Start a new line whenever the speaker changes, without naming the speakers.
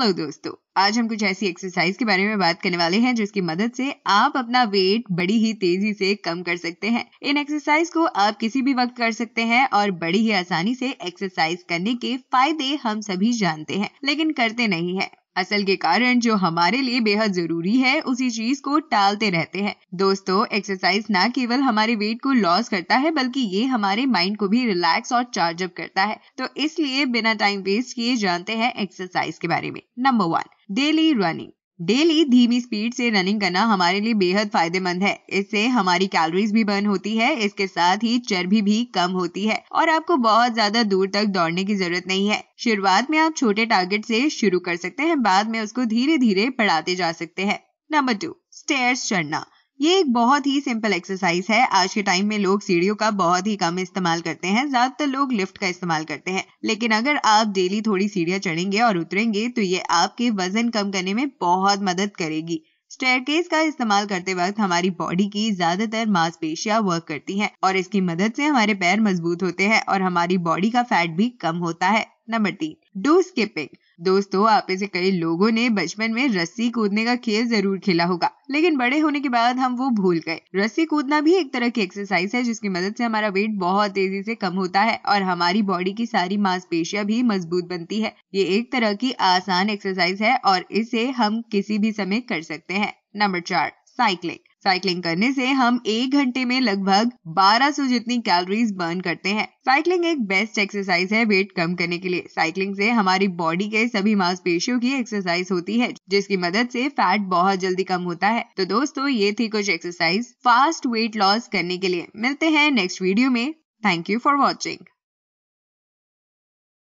hello दोस्तों आज हम कुछ ऐसी एक्सरसाइज के बारे में बात करने वाले हैं जिसकी मदद से आप अपना वेट बड़ी ही तेजी से कम कर सकते हैं इन एक्सरसाइज को आप किसी भी वक्त कर सकते हैं और बड़ी ही आसानी से एक्सरसाइज करने के फायदे हम सभी जानते हैं लेकिन करते नहीं है असल के कारण जो हमारे लिए बेहद जरूरी है उसी चीज को टालते रहते हैं दोस्तों एक्सरसाइज ना केवल हमारे वेट को लॉस करता है बल्कि ये हमारे माइंड को भी रिलैक्स और चार्जअप करता है तो इसलिए बिना टाइम वेस्ट किए जानते हैं एक्सरसाइज के बारे में number one daily running daily धीमी स्पीड से रनिंग करना हमारे लिए बेहद फायदेमंद है इससे हमारी कैलोरीज भी बर्न होती है इसके साथ ही चर्बी भी कम होती है और आपको बहुत ज्यादा दूर तक दौड़ने की जरूरत नहीं है शुरुआत में आप छोटे टारगेट से शुरू कर सकते हैं बाद में उसको धीरे धीरे बढ़ाते जा सकते हैं नंबर टू स्टेयर्स चढ़ना ये एक बहुत ही सिंपल एक्सरसाइज है आज के टाइम में लोग सीढ़ियों का बहुत ही कम इस्तेमाल करते हैं ज्यादातर लोग लिफ्ट का इस्तेमाल करते हैं लेकिन अगर आप डेली थोड़ी सीढ़ियाँ चढ़ेंगे और उतरेंगे तो ये आपके वजन कम करने में बहुत मदद करेगी स्टेयरकेस का इस्तेमाल करते वक्त हमारी बॉडी की ज्यादातर मांसपेशियां वर्क करती हैं और इसकी मदद से हमारे पैर मजबूत होते हैं और हमारी बॉडी का फैट भी कम होता है नंबर तीन डो स्किपिंग दोस्तों आप से कई लोगों ने बचपन में रस्सी कूदने का खेल जरूर खेला होगा लेकिन बड़े होने के बाद हम वो भूल गए रस्सी कूदना भी एक तरह की एक्सरसाइज है जिसकी मदद से हमारा वेट बहुत तेजी से कम होता है और हमारी बॉडी की सारी मांसपेशियां भी मजबूत बनती है ये एक तरह की आसान एक्सरसाइज है और इसे हम किसी भी समय कर सकते हैं नंबर चार साइकिलिंग साइकिलिंग करने से हम एक घंटे में लगभग 1200 जितनी कैलोरीज बर्न करते हैं साइकिलिंग एक बेस्ट एक्सरसाइज है वेट कम करने के लिए साइकिलिंग से हमारी बॉडी के सभी मांसपेशियों की एक्सरसाइज होती है जिसकी मदद से फैट बहुत जल्दी कम होता है तो दोस्तों ये थी कुछ एक्सरसाइज फास्ट वेट लॉस करने के लिए मिलते हैं नेक्स्ट वीडियो में थैंक यू फॉर वॉचिंग